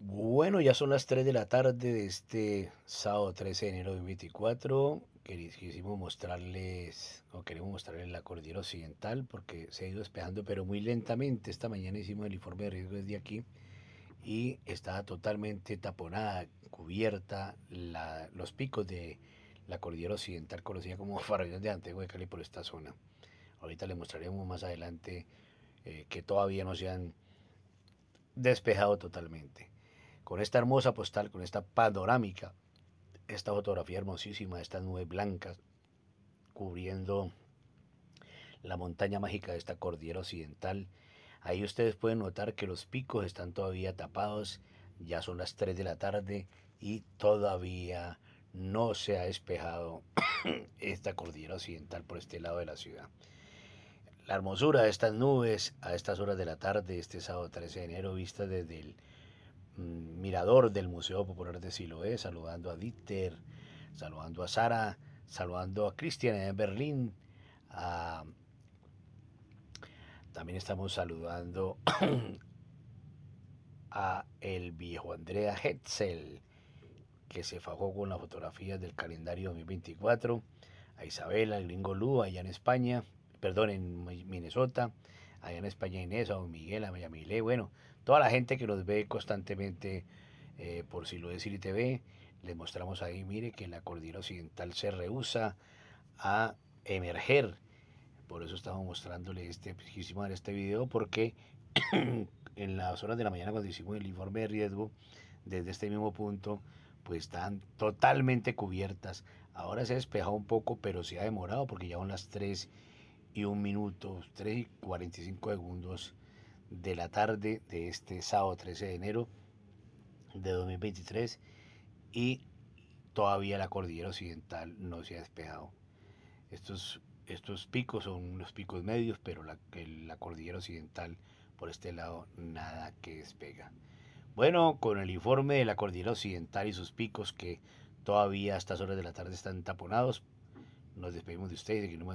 Bueno, ya son las 3 de la tarde de este sábado 13 de enero de 2024. Quisimos mostrarles, o queremos mostrarles la cordillera occidental porque se ha ido despejando, pero muy lentamente. Esta mañana hicimos el informe de riesgo desde aquí y estaba totalmente taponada, cubierta los picos de la cordillera occidental, conocida como Farallón de Antiguo de Cali por esta zona. Ahorita les mostraremos más adelante eh, que todavía no se han despejado totalmente con esta hermosa postal, con esta panorámica, esta fotografía hermosísima, de estas nubes blancas cubriendo la montaña mágica de esta cordillera occidental. Ahí ustedes pueden notar que los picos están todavía tapados, ya son las 3 de la tarde y todavía no se ha despejado esta cordillera occidental por este lado de la ciudad. La hermosura de estas nubes a estas horas de la tarde, este sábado 13 de enero, vista desde el Mm, mirador del Museo Popular de Siloé, saludando a Dieter, saludando a Sara, saludando a Cristian en Berlín. también estamos saludando a el viejo Andrea Hetzel, que se fajó con las fotografías del calendario 2024, a Isabela, al gringo allá en España, perdón, en Minnesota, allá en España Inés, a don Miguel, a Mayamile, bueno, toda la gente que los ve constantemente eh, por por lo y te TV, les mostramos ahí, mire que en la cordillera occidental se rehúsa a emerger. Por eso estamos mostrándole este, este video, porque en las horas de la mañana cuando hicimos el informe de riesgo, desde este mismo punto, pues están totalmente cubiertas. Ahora se ha despejado un poco, pero se ha demorado porque ya son las 3 y un minuto, 3 y 45 segundos de la tarde de este sábado 13 de enero de 2023 y todavía la cordillera occidental no se ha despejado. Estos, estos picos son los picos medios, pero la, la cordillera occidental por este lado nada que despega. Bueno, con el informe de la cordillera occidental y sus picos que todavía a estas horas de la tarde están taponados, nos despedimos de ustedes. que